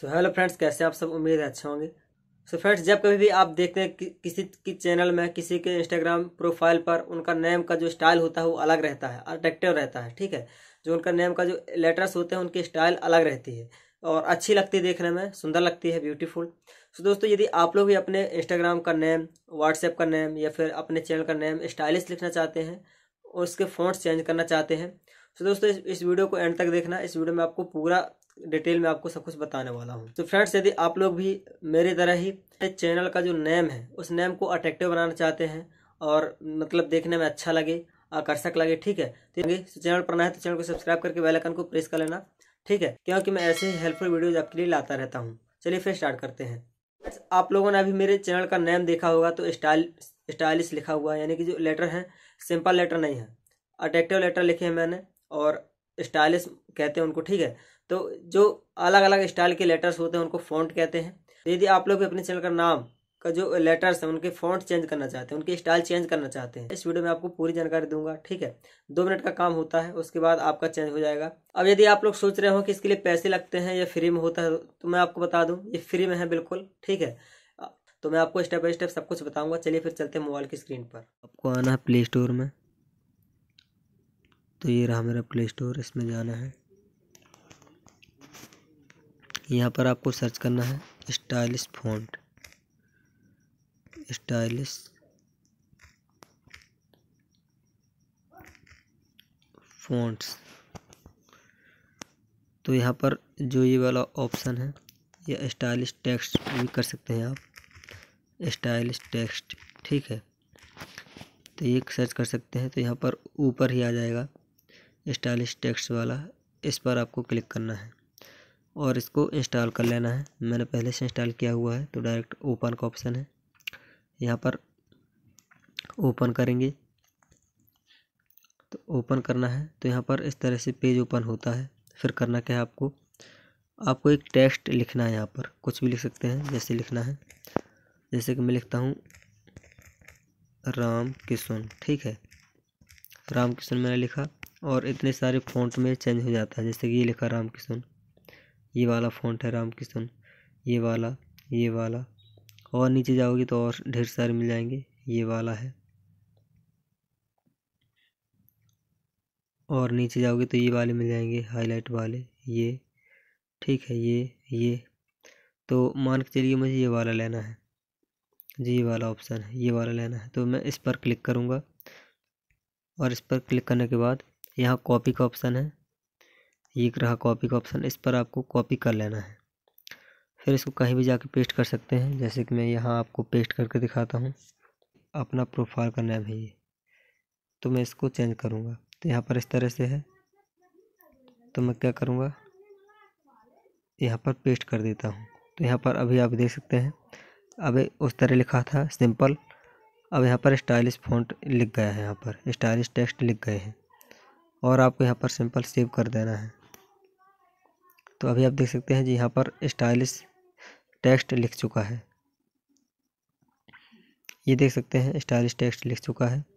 so hello friends कैसे आप सब उम्मीद है अच्छे होंगे सो so फ्रेंड्स जब कभी भी आप देखते हैं कि, किसी की चैनल में किसी के इंस्टाग्राम प्रोफाइल पर उनका नेम का जो स्टाइल होता है वो अलग रहता है अट्रैक्टिव रहता है ठीक है जो उनका नेम का जो लेटर्स होते हैं उनकी स्टाइल अलग रहती है और अच्छी लगती है देखने में सुंदर लगती है ब्यूटीफुल सो so दोस्तों यदि आप लोग भी अपने इंस्टाग्राम का नेम व्हाट्सएप का नेम या फिर अपने चैनल का नेम स्टाइलिश लिखना चाहते हैं और उसके फोन चेंज करना चाहते हैं सो दोस्तों इस, वीडियो को एंड तक देखना इस वीडियो में आपको पूरा डिटेल में आपको सब कुछ बताने वाला हूँ तो फ्रेंड्स यदि आप लोग भी मेरी तरह ही चैनल का जो नेम है उस नेम को अट्रैक्टिव बनाना चाहते हैं और मतलब देखने में अच्छा लगे आकर्षक लगे ठीक है तो चैनल पर ना है तो चैनल को सब्सक्राइब करके बेल आइकन को प्रेस कर लेना ठीक है क्योंकि मैं ऐसे ही हेल्पफुल वीडियोज आपके लिए लाता रहता हूँ चलिए फिर स्टार्ट करते हैं आप लोगों ने अभी मेरे चैनल का नेम देखा होगा तो स्टाइल स्टाइलिश लिखा हुआ है यानी कि जो लेटर है सिंपल लेटर नहीं है अट्रैक्टिव लेटर लिखे हैं मैंने और स्टाइलिश कहते हैं उनको ठीक है तो जो अलग अलग स्टाइल के लेटर्स होते हैं उनको फॉन्ट कहते हैं तो यदि आप लोग भी अपने चैनल का नाम का जो लेटर्स हैं उनके फॉन्ट चेंज करना चाहते हैं उनके स्टाइल चेंज करना चाहते हैं इस वीडियो में आपको पूरी जानकारी दूंगा ठीक है दो मिनट का काम होता है उसके बाद आपका चेंज हो जाएगा अब यदि आप लोग सोच रहे हो कि इसके लिए पैसे लगते हैं या फ्री में होता है तो मैं आपको बता दूँ ये फ्री में है बिल्कुल ठीक है तो मैं आपको स्टेप बाई स्टेप सब कुछ बताऊंगा चलिए फिर चलते हैं मोबाइल की स्क्रीन पर आपको आना है प्ले स्टोर में तो ये रहा मेरा प्ले स्टोर इसमें जाना है यहाँ पर आपको सर्च करना है स्टाइलिश फॉन्ट स्टाइलिश फॉन्ट्स तो यहाँ पर जो ये वाला ऑप्शन है या स्टाइलिश टेक्स्ट भी कर सकते हैं आप स्टाइलिश टेक्स्ट ठीक है तो ये सर्च कर सकते हैं तो यहाँ पर ऊपर ही आ जाएगा स्टाइलिश टेक्स्ट वाला इस पर आपको क्लिक करना है और इसको इंस्टॉल कर लेना है मैंने पहले से इंस्टॉल किया हुआ है तो डायरेक्ट ओपन का ऑप्शन है यहाँ पर ओपन करेंगे तो ओपन करना है तो यहाँ पर इस तरह से पेज ओपन होता है फिर करना क्या है आपको आपको एक टेक्स्ट लिखना है यहाँ पर कुछ भी लिख सकते हैं जैसे लिखना है जैसे कि मैं लिखता हूँ राम किशन ठीक है राम किशन मैंने लिखा और इतने सारे फ़ॉन्ट में चेंज हो जाता है जैसे कि ये लिखा राम किशन ये वाला फ़ॉन्ट है राम किशन ये वाला ये वाला और नीचे जाओगे तो और ढेर सारे मिल जाएंगे ये वाला है और नीचे जाओगे तो ये वाले मिल जाएंगे हाईलाइट वाले ये ठीक है ये ये तो मान के चलिए मुझे ये वाला लेना है जी ये वाला ऑप्शन है ये वाला लेना है तो मैं इस पर क्लिक करूँगा और इस पर क्लिक करने के बाद यहाँ कॉपी का ऑप्शन है ये रहा कॉपी का ऑप्शन इस पर आपको कॉपी कर लेना है फिर इसको कहीं भी जाके पेस्ट कर सकते हैं जैसे कि मैं यहाँ आपको पेस्ट करके दिखाता हूँ अपना प्रोफाइल का नाम है ये तो मैं इसको चेंज करूँगा तो यहाँ पर इस तरह से है तो मैं क्या करूँगा यहाँ पर पेस्ट कर देता हूँ तो यहाँ पर अभी आप देख सकते हैं अब उस तरह लिखा था सिंपल अब यहाँ पर स्टाइलिश फॉन्ट लिख गया है यहाँ पर स्टाइलिश टेक्स्ट लिख गए हैं और आपको यहाँ पर सिंपल सेव कर देना है तो अभी आप देख सकते हैं जी यहाँ पर स्टाइलिश टेक्स्ट लिख चुका है ये देख सकते हैं स्टाइलिश टेक्स्ट लिख चुका है